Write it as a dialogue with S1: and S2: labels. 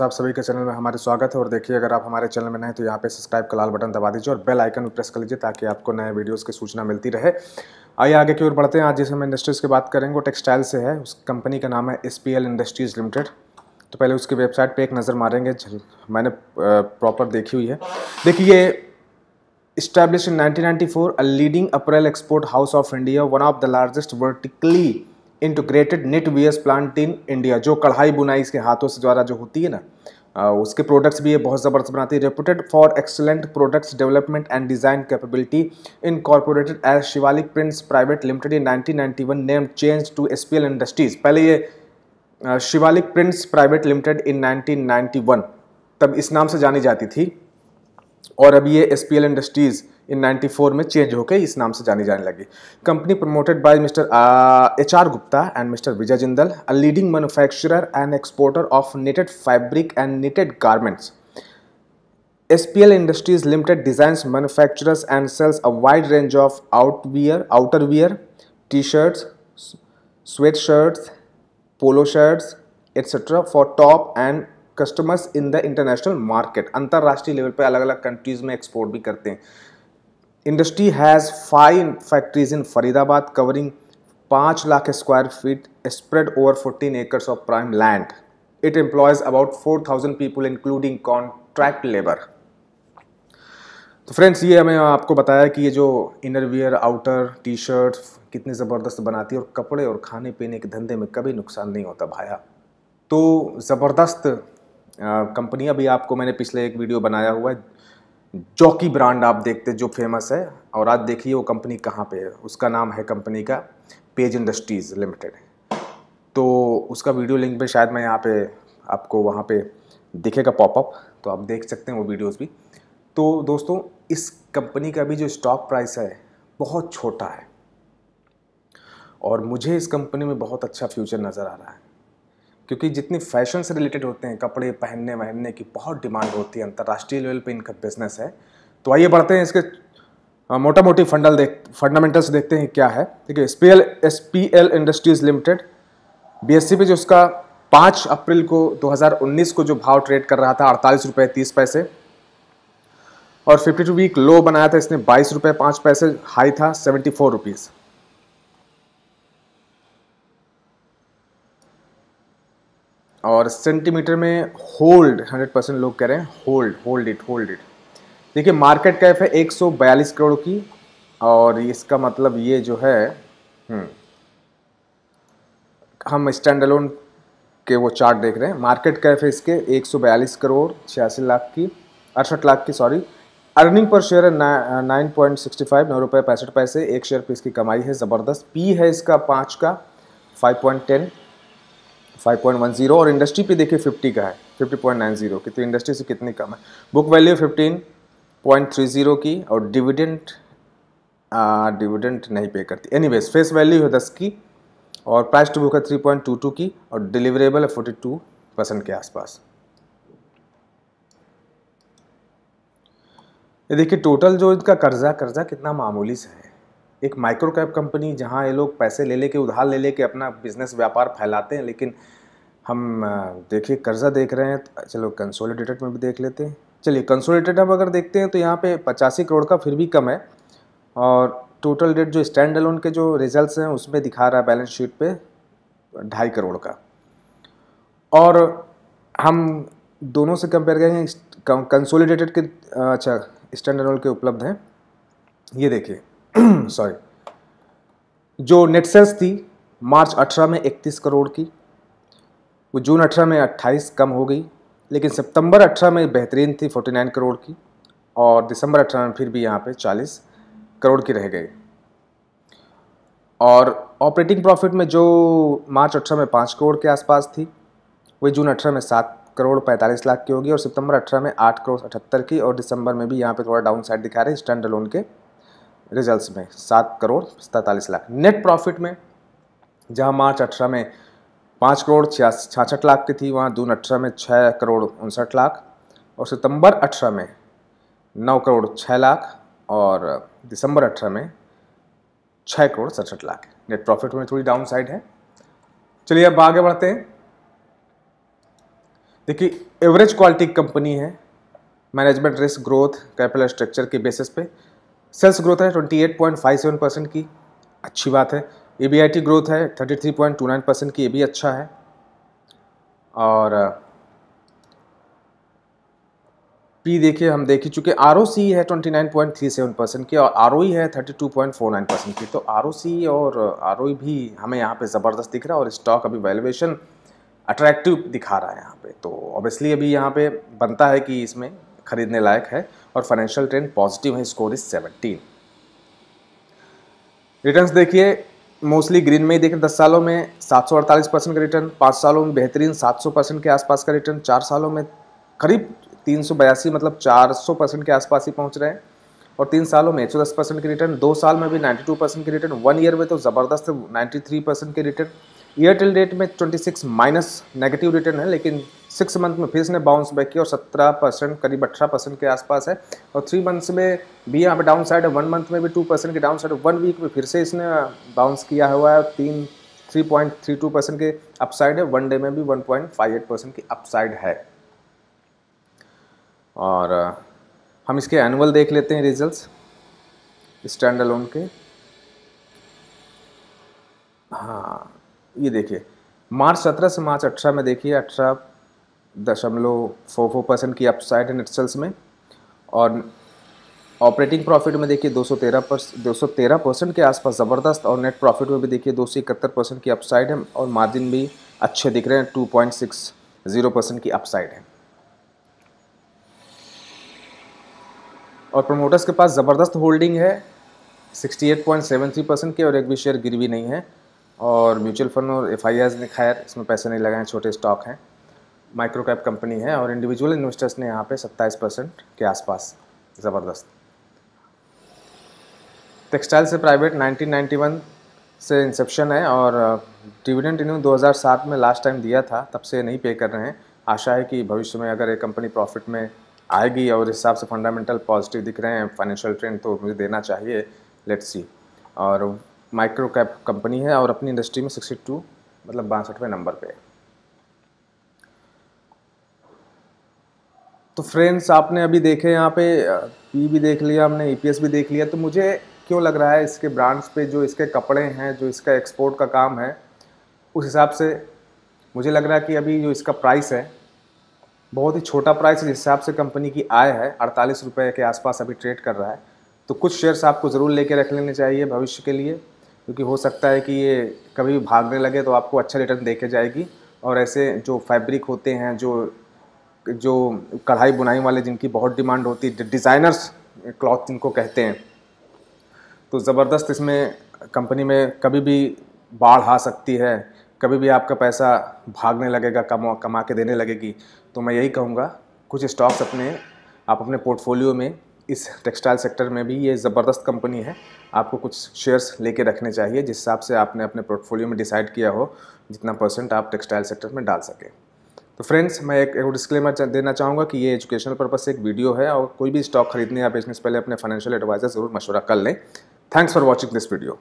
S1: तो आप सभी के चैनल में हमारे स्वागत है और देखिए अगर आप हमारे चैनल में नए तो यहाँ पे सब्सक्राइब का लाल बटन दबा दीजिए और बेल आइकन भी प्रेस कर लीजिए ताकि आपको नए वीडियोस की सूचना मिलती रहे आइए आगे की ओर बढ़ते हैं आज जिस हम इंडस्ट्रीज़ की बात करेंगे वो टेक्सटाइल से है उस कंपनी का नाम है एस इंडस्ट्रीज़ लिमिटेड तो पहले उसकी वेबसाइट पर एक नज़र मारेंगे मैंने प्रॉपर देखी हुई है देखिए establish in nineteen a leading apparel export house of India one of the largest vertically integrated knits plant in India जो कढ़ाई बुनाई इसके हाथों से द्वारा जो होती है ना उसके प्रोडक्ट्स भी ये बहुत ज़बरदस्त बनाती है reputed for excellent products development and design capability incorporated as Shivalik prints private limited in 1991 name change to S industries पहले ये Shivalik prints private limited in 1991 तब इस नाम से जानी जाती थी और अब ये एस इंडस्ट्रीज इन 94 में चेंज होकर इस नाम से जानी जाने लगी company promoted by mister H R Gupta and mister Vijay Jindal a leading manufacturer and exporter of knitted fabric and knitted garments S P L industries limited design manufacture and sells a wide range of outwear outer T shirts sweat shirts polo shirts etcetera for top and customers in the international market अंतर्राष्ट्रीय level पर अलग अलग countries में export भी करते हैं industry has five factories in Faridabad covering पाँच lakh square feet spread over fourteen acres of prime land it employs about four thousand people including contract labour तो फ्रेंड्स ये हमें आपको बताया कि ये जो इनरवियर आउटर टी शर्ट कितने ज़बरदस्त बनाती है और कपड़े और खाने पीने के धंधे में कभी नुकसान नहीं होता भाया तो ज़बरदस्त कंपनी अभी आपको मैंने पिछले एक वीडियो बनाया हुआ है जॉकी ब्रांड आप देखते जो फेमस है और आज देखिए वो कंपनी कहाँ पे है उसका नाम है कंपनी का पेज इंडस्ट्रीज़ लिमिटेड तो उसका वीडियो लिंक पे शायद मैं यहाँ पे आपको वहाँ पे दिखेगा पॉपअप तो आप देख सकते हैं वो वीडियोस भी तो दोस्तों इस कंपनी का भी जो स्टॉक प्राइस है बहुत छोटा है और मुझे इस कंपनी में बहुत अच्छा फ्यूचर नज़र आ रहा है क्योंकि जितनी फैशन से रिलेटेड होते हैं कपड़े पहनने वहनने की बहुत डिमांड होती है अंतर्राष्ट्रीय लेवल पे इनका बिजनेस है तो आइए बढ़ते हैं इसके मोटा मोटी फंडल देख फंडामेंटल्स देखते हैं क्या है ठीक है S P L S P L industries limited B S C पे जो उसका पाँच अप्रैल को 2019 को जो भाव ट्रेड कर रहा था अड़तालीस रुपये तीस पैसे और फिफ्टी टू वीक लो बनाया था इसने बाईस रुपये पाँच पैसे हाई था सेवेंटी फोर रुपीज़ और सेंटीमीटर में होल्ड 100 परसेंट लोग कह रहे हैं hold hold it hold it देखिए मार्केट कैप है 142 करोड़ की और इसका मतलब ये जो है हम्म, हम स्टैंड अलोन के वो चार्ट देख रहे हैं मार्केट कैप है इसके 142 करोड़ छियासी लाख की अड़सठ लाख की सॉरी अर्निंग पर शेयर है नाइन पॉइंट सिक्सटी फाइव नौ रुपये पैंसठ पैसे एक शेयर पर इसकी कमाई है ज़बरदस्त पी है इसका पाँच का फाइव पॉइंट टेन 5.10 और इंडस्ट्री पे देखिए 50 का है 50.90 की तो इंडस्ट्री से कितनी कम है बुक वैल्यू 15.30 की और डिविडेंट डिविडेंट नहीं पे करती एनी फेस वैल्यू है दस की और प्राइस टू बुक है थ्री की और डिलीवरेबल है फोर्टी परसेंट के आसपास ये देखिए टोटल जो इनका कर्जा कर्जा कितना मामूली सा है एक माइक्रो कैप कंपनी जहाँ ये लोग पैसे ले लेके उधार ले लेके अपना बिजनेस व्यापार फैलाते हैं लेकिन हम देखिए कर्ज़ा देख रहे हैं तो चलो कंसोलिडेटेड में भी देख लेते हैं चलिए कंसोलिडेटेड हम अगर देखते हैं तो यहाँ पे पचासी करोड़ का फिर भी कम है और टोटल डेट जो स्टैंड अलोन के जो रिजल्ट्स हैं उसमें दिखा रहा है बैलेंस शीट पे ढाई करोड़ का और हम दोनों से कंपेयर करेंगे कंसोलिडेटेड के अच्छा स्टैंड अलोन के उपलब्ध हैं ये देखिए सॉरी जो नेट सेल्स थी मार्च 18 में 31 करोड़ की वो जून 18 में 28 कम हो गई लेकिन सितंबर 18 में बेहतरीन थी 49 करोड़ की और दिसंबर 18 में फिर भी यहाँ पे 40 करोड़ की रह गई और ऑपरेटिंग प्रॉफिट में जो मार्च 18 में 5 करोड़ के आसपास थी वही जून 18 में 7 करोड़ 45 लाख की होगी और सितंबर 18 में 8 करोड़ 78 की और दिसंबर में भी यहाँ पे थोड़ा डाउन साइड दिखा रहे हैं स्टैंड लोन के रिजल्ट्स में सात करोड़ सैंतालीस लाख नेट प्रॉफिट में जहां मार्च अठारह में पाँच करोड़ छियासठ लाख की थी वहाँ जून अठारह में छः करोड़ उनसठ लाख और सितंबर अठारह में नौ करोड़ छः लाख और दिसंबर अठारह में छः करोड़ सड़सठ लाख नेट प्रॉफिट में थोड़ी डाउन साइड है चलिए अब आगे बढ़ते हैं देखिए एवरेज क्वालिटी कंपनी है management risk growth capital structure के बेसिस पे सेल्स ग्रोथ है 28.57 परसेंट की अच्छी बात है ए ग्रोथ है 33.29 परसेंट की ये भी अच्छा है और पी uh, देखिए हम देख ही चुके आर है 29.37 परसेंट की और आर e है 32.49 परसेंट की तो आर और आर e भी हमें यहाँ पे ज़बरदस्त दिख रहा है और स्टॉक अभी वैल्यूएशन अट्रैक्टिव दिखा रहा है यहाँ पे तो ऑब्वियसली अभी यहाँ पे बनता है कि इसमें ख़रीदने लायक है और फाइनेंशियल ट्रेंड पॉजिटिव है स्कोर इज सेवनटीन रिटर्न्स देखिए मोस्टली ग्रीन में ही देखें दस सालों में 748 परसेंट का रिटर्न पाँच सालों में बेहतरीन 700 परसेंट के आसपास का रिटर्न चार सालों में करीब तीन मतलब सौ परसेंट के आसपास ही पहुंच रहे हैं और तीन सालों में एक परसेंट के रिटर्न दो साल में भी 92 परसेंट के रिटर्न वन ईयर में तो ज़बरदस्त 93 परसेंट के रिटर्न ईयर टिल डेट में 26 माइनस नेगेटिव रिटर्न है लेकिन सिक्स मंथ में फिर इसने बाउंस बैक किया और सत्रह परसेंट करीब अठारह परसेंट के आसपास है और थ्री मंथ्स में भी यहाँ पे डाउन साइड है वन मंथ में भी टू परसेंट की डाउन साइड वन वीक में फिर से इसने बाउंस किया हुआ है तीन three point three two percent के अपसाइड है वन डे में भी one point five eight percent की अपसाइड है और uh, हम इसके एनुअल देख लेते हैं रिजल्ट स्टैंड अलोन के हाँ ये देखिए मार्च सत्रह से मार्च अठारह में देखिए अठारह दशमलव फोर फोर परसेंट की अपसाइड है नेट सेल्स में और ऑपरेटिंग प्रॉफिट में देखिए 213 पर तेरह परसेंट के आसपास ज़बरदस्त और नेट प्रॉफिट में भी देखिए दो परसेंट की अपसाइड है और मार्जिन भी अच्छे दिख रहे हैं two point six zero percent की अपसाइड है और प्रमोटर्स के पास ज़बरदस्त होल्डिंग है 68.73 परसेंट के और एक भी शेयर गिर नहीं है और म्यूचुअल फंड और एफ ने खैर इसमें पैसे नहीं लगाए छोटे स्टॉक हैं माइक्रो कैप कंपनी है और इंडिविजुअल इन्वेस्टर्स ने यहाँ पे सत्ताईस परसेंट के आसपास ज़बरदस्त टेक्सटाइल से प्राइवेट 1991 से इंसेप्शन है और डिविडेंड uh, इन्होंने 2007 में लास्ट टाइम दिया था तब से नहीं पे कर रहे हैं आशा है कि भविष्य में अगर ये कंपनी प्रॉफिट में आएगी और इस हिसाब से फंडामेंटल पॉजिटिव दिख रहे हैं फाइनेंशियल ट्रेंड तो मुझे देना चाहिए लेट्स सी और माइक्रो कैप कंपनी है और अपनी इंडस्ट्री में सिक्सटी मतलब बासठवें नंबर पर है तो फ्रेंड्स आपने अभी देखे यहाँ पे पी भी देख लिया हमने ई e भी देख लिया तो मुझे क्यों लग रहा है इसके ब्रांड्स पे जो इसके कपड़े हैं जो इसका एक्सपोर्ट का काम है उस हिसाब से मुझे लग रहा है कि अभी जो इसका प्राइस है बहुत ही छोटा प्राइस जिस हिसाब से कंपनी की आय है अड़तालीस रुपये के आसपास अभी ट्रेड कर रहा है तो कुछ शेयर्स आपको ज़रूर लेके रख लेने चाहिए भविष्य के लिए क्योंकि हो सकता है कि ये कभी भी भागने लगे तो आपको अच्छा रिटर्न देखे जाएगी और ऐसे जो फैब्रिक होते हैं जो जो कढ़ाई बुनाई वाले जिनकी बहुत डिमांड होती है डिज़ाइनर्स क्लॉथ जिनको कहते हैं तो ज़बरदस्त इसमें कंपनी में कभी भी बाढ़ आ सकती है कभी भी आपका पैसा भागने लगेगा कमा कमा के देने लगेगी तो मैं यही कहूँगा कुछ स्टॉक्स अपने आप अपने पोर्टफोलियो में इस टेक्सटाइल सेक्टर में भी ये ज़बरदस्त कंपनी है आपको कुछ शेयर्स लेके रखने चाहिए जिस हिसाब से आपने अपने पोर्टफोलियो में डिसाइड किया हो जितना परसेंट आप टेक्सटाइल सेक्टर में डाल सकें तो फ्रेंड्स मैं एक, एक डिस्क्लेमर देना चाहूँगा कि ये एजुकेशनल पर्पज़ से एक वीडियो है और कोई भी स्टॉक खरीदने या बेचने से पहले अपने फाइनेंशियल एडवाइजर ज़रूर मशवरा कर लें thanks for watching this video